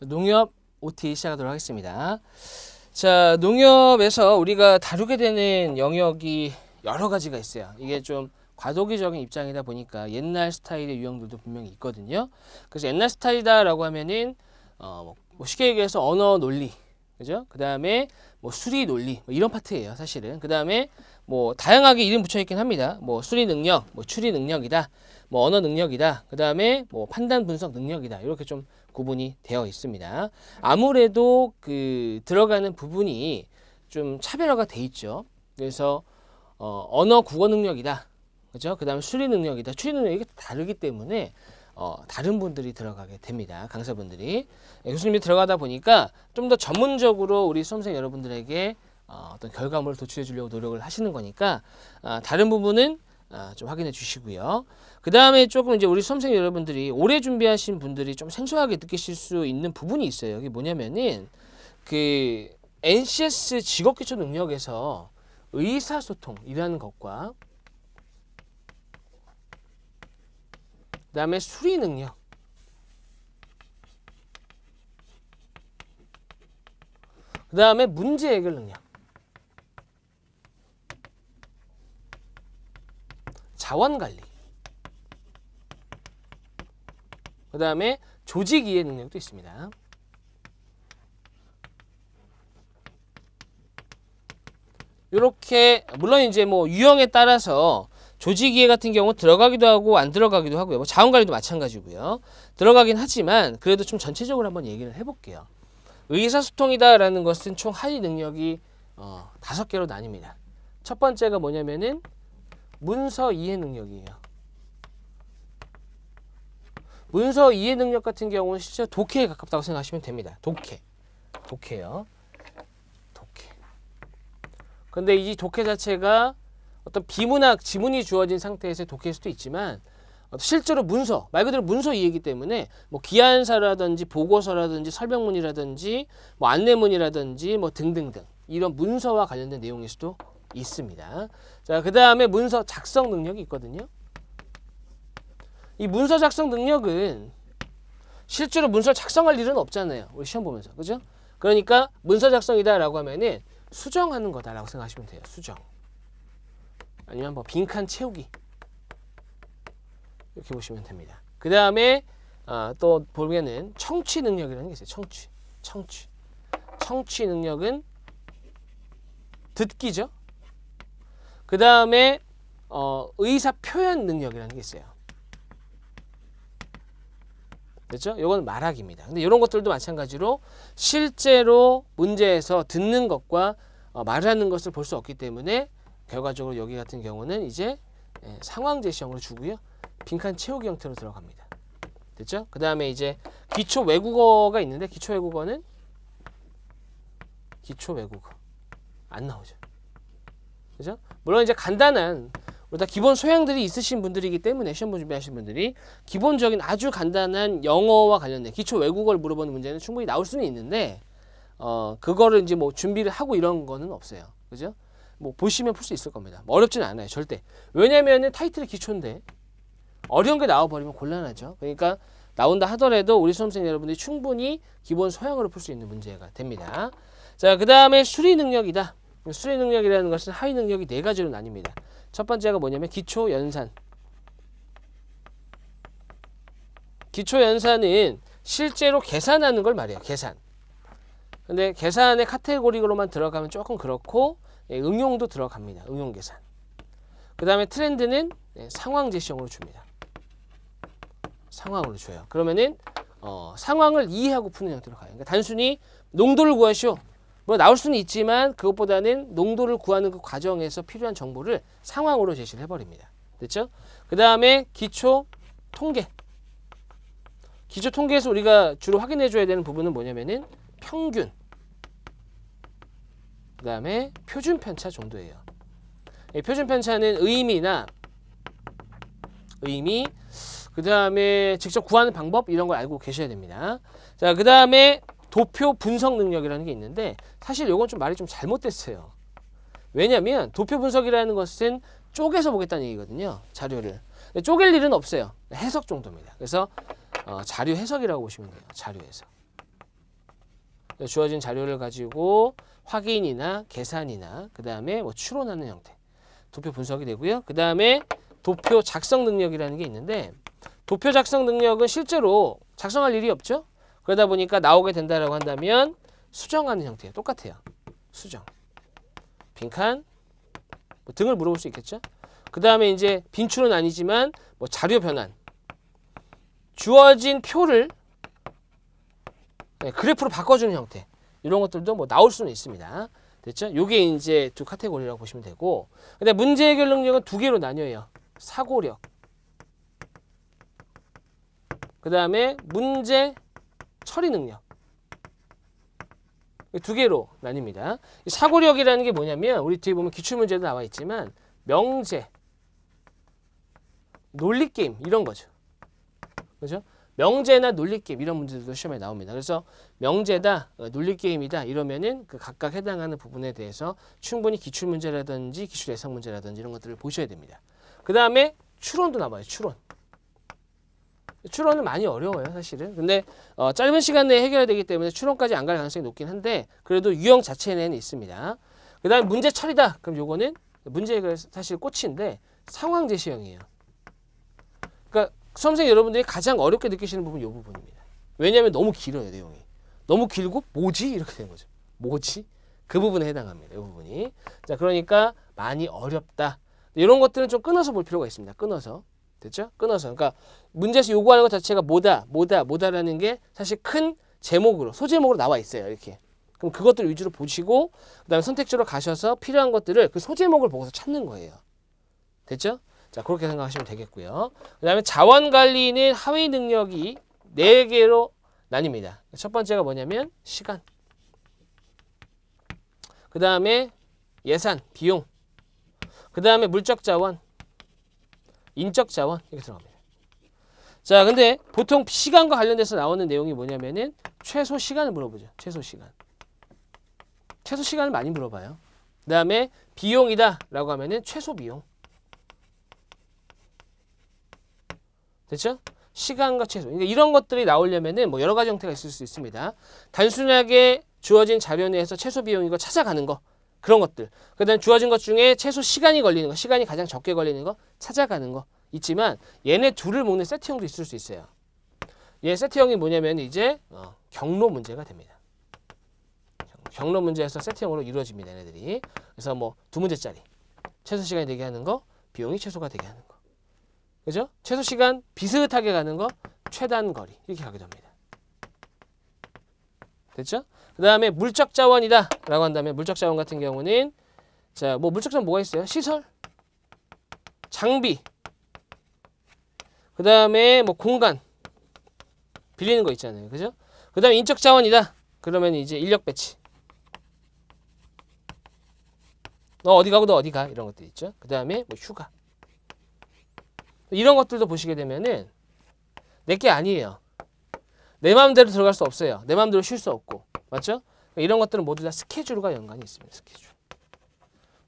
농협 OT 시작하도록 하겠습니다. 자, 농협에서 우리가 다루게 되는 영역이 여러 가지가 있어요. 이게 좀 과도기적인 입장이다 보니까 옛날 스타일의 유형들도 분명히 있거든요. 그래서 옛날 스타일이다라고 하면은 어, 뭐, 뭐 쉽게 얘기해서 언어 논리, 그죠? 그 다음에 뭐 수리 논리 뭐 이런 파트예요, 사실은. 그 다음에 뭐 다양하게 이름 붙여 있긴 합니다. 뭐 수리 능력, 뭐 추리 능력이다, 뭐 언어 능력이다, 그 다음에 뭐 판단 분석 능력이다 이렇게 좀 구분이 되어 있습니다. 아무래도 그 들어가는 부분이 좀 차별화가 돼 있죠. 그래서 어, 언어 국어 능력이다. 그죠? 그 다음에 수리 능력이다. 추리 능력이 다르기 때문에 어, 다른 분들이 들어가게 됩니다. 강사분들이. 예, 교수님이 들어가다 보니까 좀 더 전문적으로 우리 수험생 여러분들에게 어, 어떤 결과물을 도출해 주려고 노력을 하시는 거니까 어, 다른 부분은 아, 좀 확인해 주시고요. 그 다음에 조금 이제 우리 수험생 여러분들이 오래 준비하신 분들이 좀 생소하게 느끼실 수 있는 부분이 있어요. 여기 뭐냐면은 그 NCS 직업기초 능력에서 의사소통이라는 것과 그 다음에 수리 능력 그 다음에 문제 해결 능력 자원관리 그 다음에 조직 이해 능력도 있습니다. 이렇게 물론 이제 뭐 유형에 따라서 조직 이해 같은 경우 들어가기도 하고 안 들어가기도 하고요. 뭐 자원관리도 마찬가지고요. 들어가긴 하지만 그래도 좀 전체적으로 한번 얘기를 해볼게요. 의사소통이다라는 것은 총 하위 능력이 어, 다 개로 나뉩니다. 첫 번째가 뭐냐면은 문서 이해 능력이에요. 문서 이해 능력 같은 경우는 실제 독해에 가깝다고 생각하시면 됩니다. 독해. 독해요. 독해. 근데 이 독해 자체가 어떤 비문학 지문이 주어진 상태에서 독해일 수도 있지만 실제로 문서 말 그대로 문서 이해이기 때문에 뭐 기안사라든지 보고서라든지 설명문이라든지 뭐 안내문이라든지 뭐 등등등 이런 문서와 관련된 내용일 수도 있습니다. 자, 그 다음에 문서 작성 능력이 있거든요. 이 문서 작성 능력은 실제로 문서 작성할 일은 없잖아요. 우리 시험 보면서. 그죠? 그러니까 문서 작성이다라고 하면은 수정하는 거다라고 생각하시면 돼요. 수정. 아니면 뭐 빈칸 채우기. 이렇게 보시면 됩니다. 그 다음에 아, 또 보면은 청취 능력이라는 게 있어요. 청취. 청취. 청취 능력은 듣기죠. 그 다음에 어, 의사 표현 능력이라는 게 있어요. 그죠 이건 말하기입니다. 근데 이런 것들도 마찬가지로 실제로 문제에서 듣는 것과 어, 말하는 것을 볼 수 없기 때문에 결과적으로 여기 같은 경우는 이제 예, 상황 제시형으로 주고요. 빈칸 채우기 형태로 들어갑니다. 됐죠? 그 다음에 이제 기초 외국어가 있는데 기초 외국어는 기초 외국어 안 나오죠. 그죠? 물론 이제 간단한 우리 다 기본 소양들이 있으신 분들이기 때문에 시험 준비하시는 분들이 기본적인 아주 간단한 영어와 관련된 기초 외국어를 물어보는 문제는 충분히 나올 수는 있는데 어 그거를 이제 뭐 준비를 하고 이런 거는 없어요. 그죠? 뭐 보시면 풀 수 있을 겁니다. 뭐 어렵진 않아요. 절대. 왜냐면은 타이틀이 기초인데 어려운 게 나와버리면 곤란하죠. 그러니까 나온다 하더라도 우리 수험생 여러분들이 충분히 기본 소양으로 풀 수 있는 문제가 됩니다. 자, 그 다음에 수리 능력이다. 수리 능력이라는 것은 하위 능력이 네 가지로 나뉩니다. 첫 번째가 뭐냐면 기초 연산. 기초 연산은 실제로 계산하는 걸 말해요. 계산. 근데 계산의 카테고리로만 들어가면 조금 그렇고 예, 응용도 들어갑니다. 응용 계산. 그 다음에 트렌드는 예, 상황 제시형으로 줍니다. 상황으로 줘요. 그러면은 어, 상황을 이해하고 푸는 형태로 가요. 그러니까 단순히 농도를 구하시오. 뭐 나올 수는 있지만 그것보다는 농도를 구하는 그 과정에서 필요한 정보를 상황으로 제시를 해버립니다. 됐죠? 그 다음에 기초 통계. 기초 통계에서 우리가 주로 확인해줘야 되는 부분은 뭐냐면은 평균. 그 다음에 표준 편차 정도예요. 표준 편차는 의미나 의미, 그 다음에 직접 구하는 방법 이런 걸 알고 계셔야 됩니다. 자, 그 다음에 도표 분석 능력이라는 게 있는데 사실 이건 좀 말이 좀 잘못됐어요. 왜냐하면 도표 분석이라는 것은 쪼개서 보겠다는 얘기거든요. 자료를. 쪼갤 일은 없어요. 해석 정도입니다. 그래서 어, 자료 해석이라고 보시면 돼요. 자료 해석. 주어진 자료를 가지고 확인이나 계산이나 그 다음에 뭐 추론하는 형태. 도표 분석이 되고요. 그 다음에 도표 작성 능력이라는 게 있는데 도표 작성 능력은 실제로 작성할 일이 없죠. 그러다 보니까 나오게 된다라고 한다면 수정하는 형태예요. 똑같아요. 수정. 빈칸 뭐 등을 물어볼 수 있겠죠. 그 다음에 이제 빈출은 아니지만 뭐 자료 변환 주어진 표를 네, 그래프로 바꿔주는 형태 이런 것들도 뭐 나올 수는 있습니다. 됐죠? 요게 이제 두 카테고리라고 보시면 되고 근데 문제 해결 능력은 두 개로 나뉘어요. 사고력 그 다음에 문제 처리 능력 두 개로 나뉩니다. 사고력이라는 게 뭐냐면 우리 뒤에 보면 기출문제도 나와 있지만 명제, 논리게임 이런 거죠. 그죠? 명제나 논리게임 이런 문제들도 시험에 나옵니다. 그래서 명제다, 어, 논리게임이다 이러면은 그 각각 해당하는 부분에 대해서 충분히 기출문제라든지 기출 예상 문제라든지 이런 것들을 보셔야 됩니다. 그 다음에 추론도 나와요. 추론. 추론은 많이 어려워요 사실은 근데 어, 짧은 시간 내에 해결되기 때문에 추론까지 안 갈 가능성이 높긴 한데 그래도 유형 자체에는 내 있습니다 그 다음 문제 처리다 그럼 요거는 문제 해결 사실 꽃인데 상황 제시형이에요 그러니까 수험생 여러분들이 가장 어렵게 느끼시는 부분이 요 부분입니다 왜냐하면 너무 길어요 내용이 너무 길고 뭐지 이렇게 되는 거죠 뭐지 그 부분에 해당합니다 요 부분이 자 그러니까 많이 어렵다 이런 것들은 좀 끊어서 볼 필요가 있습니다 끊어서 됐죠? 끊어서. 그러니까 문제에서 요구하는 것 자체가 뭐다, 뭐다, 뭐다라는 게 사실 큰 제목으로, 소제목으로 나와 있어요. 이렇게. 그럼 그것들 위주로 보시고 그다음에 선택지로 가셔서 필요한 것들을 그 소제목을 보고서 찾는 거예요. 됐죠? 자, 그렇게 생각하시면 되겠고요. 그다음에 자원 관리는 하위 능력이 네 개로 나뉩니다. 첫 번째가 뭐냐면 시간. 그다음에 예산, 비용. 그다음에 물적 자원, 인적 자원 이렇게 들어갑니다. 자, 근데 보통 시간과 관련돼서 나오는 내용이 뭐냐면은 최소 시간을 물어보죠. 최소 시간. 최소 시간을 많이 물어봐요. 그 다음에 비용이다 라고 하면은 최소 비용. 됐죠? 시간과 최소. 그러니까 이런 것들이 나오려면은 뭐 여러 가지 형태가 있을 수 있습니다. 단순하게 주어진 자료 내에서 최소 비용이거 찾아가는 거. 그런 것들. 그 다음에 주어진 것 중에 최소 시간이 걸리는 거, 시간이 가장 적게 걸리는 거 찾아가는 거 있지만 얘네 둘을 묶는 세트형도 있을 수 있어요. 얘 세트형이 뭐냐면 이제 어, 경로 문제가 됩니다. 경로 문제에서 세트형으로 이루어집니다. 얘네들이. 그래서 뭐 두 문제짜리. 최소 시간이 되게 하는 거, 비용이 최소가 되게 하는 거. 그죠? 최소 시간 비슷하게 가는 거, 최단 거리. 이렇게 가게 됩니다. 됐죠? 그 다음에 물적 자원이다 라고 한다면 물적 자원 같은 경우는 자뭐 물적 자원 뭐가 있어요? 시설, 장비, 그 다음에 뭐 공간 빌리는 거 있잖아요. 그죠? 그 다음에 인적 자원이다. 그러면 이제 인력 배치 너 어디 가고 너 어디 가 이런 것들 있죠. 그 다음에 뭐 휴가 이런 것들도 보시게 되면은 내게 아니에요. 내 마음대로 들어갈 수 없어요. 내 마음대로 쉴 수 없고. 맞죠? 그러니까 이런 것들은 모두 다 스케줄과 연관이 있습니다. 스케줄.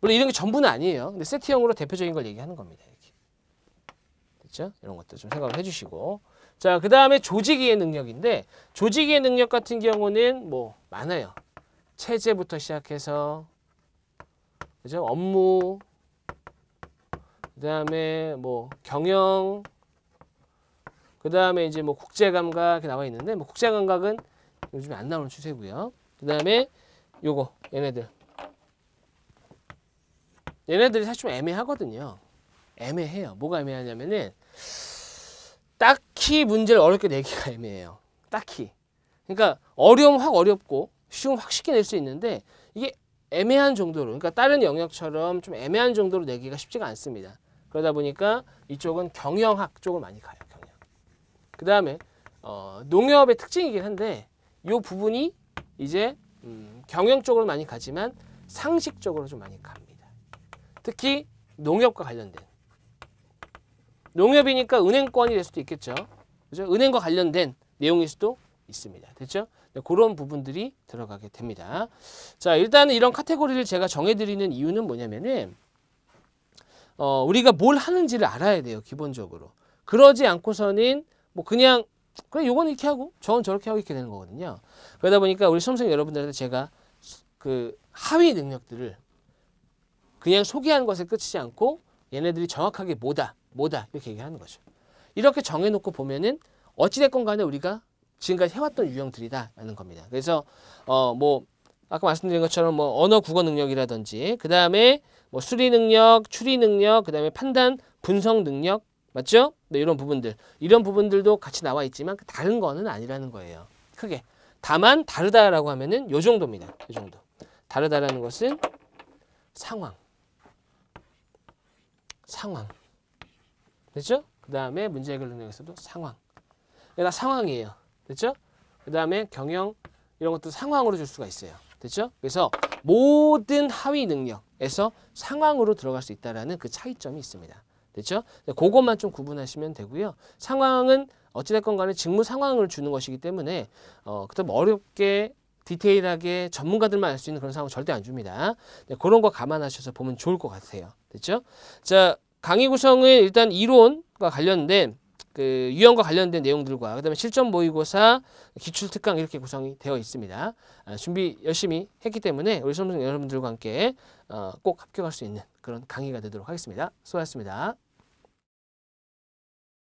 물론 이런 게 전부는 아니에요. 근데 세트형으로 대표적인 걸 얘기하는 겁니다. 이렇게. 됐죠? 이런 것들좀 생각을 해주시고. 자, 그 다음에 조직의 능력인데 조직의 능력 같은 경우는 뭐 많아요. 체제부터 시작해서 그죠? 업무, 그 다음에 뭐 경영, 그 다음에 이제 뭐 국제 감각 이 나와 있는데 뭐 국제 감각은 요즘에 안 나오는 추세고요. 그 다음에 요거 얘네들 얘네들이 사실 좀 애매하거든요. 애매해요. 뭐가 애매하냐면은 딱히 문제를 어렵게 내기가 애매해요. 딱히. 그러니까 어려움 확 어렵고 쉬움 확 쉽게 낼 수 있는데 이게 애매한 정도로 그러니까 다른 영역처럼 좀 애매한 정도로 내기가 쉽지가 않습니다. 그러다 보니까 이쪽은 경영학 쪽을 많이 가요. 그 다음에 어, 농협의 특징이긴 한데 이 부분이 이제 음, 경영 쪽으로 많이 가지만 상식 쪽으로 좀 많이 갑니다. 특히 농협과 관련된 농협이니까 은행권이 될 수도 있겠죠. 그죠? 은행과 관련된 내용일 수도 있습니다. 됐죠? 네, 그런 부분들이 들어가게 됩니다. 자, 일단 이런 카테고리를 제가 정해드리는 이유는 뭐냐면 어, 우리가 뭘 하는지를 알아야 돼요. 기본적으로. 그러지 않고서는 뭐 그냥 그냥 요건 이렇게 하고 저건 저렇게 하고 이렇게 되는 거거든요. 그러다 보니까 우리 수험생 여러분들한테 제가 그 하위 능력들을 그냥 소개하는 것에 끝이지 않고 얘네들이 정확하게 뭐다 뭐다 이렇게 얘기하는 거죠. 이렇게 정해놓고 보면은 어찌됐건 간에 우리가 지금까지 해왔던 유형들이다라는 겁니다. 그래서 어 뭐 아까 말씀드린 것처럼 뭐 언어 국어 능력이라든지 그 다음에 뭐 수리 능력, 추리 능력, 그 다음에 판단 분석 능력, 맞죠? 네, 이런 부분들. 이런 부분들도 같이 나와 있지만 그 다른 거는 아니라는 거예요. 크게. 다만 다르다라고 하면은 요 정도입니다. 요 정도. 다르다라는 것은 상황. 상황. 됐죠? 그 다음에 문제 해결 능력에서도 상황. 다 상황이에요. 됐죠? 그 다음에 경영 이런 것도 상황으로 줄 수가 있어요. 됐죠? 그래서 모든 하위 능력에서 상황으로 들어갈 수 있다는 라그 차이점이 있습니다. 됐죠? 네, 그것만 좀 구분하시면 되고요. 상황은 어찌됐건 간에 직무 상황을 주는 것이기 때문에 어, 그다음 어렵게 디테일하게 전문가들만 알 수 있는 그런 상황 절대 안 줍니다. 네, 그런 거 감안하셔서 보면 좋을 것 같아요. 됐죠? 자, 강의 구성은 일단 이론과 관련된 그 유형과 관련된 내용들과 그다음에 실전 모의고사, 기출 특강 이렇게 구성이 되어 있습니다. 아, 준비 열심히 했기 때문에 우리 수험생 여러분들과 함께 어, 꼭 합격할 수 있는 그런 강의가 되도록 하겠습니다. 수고하셨습니다.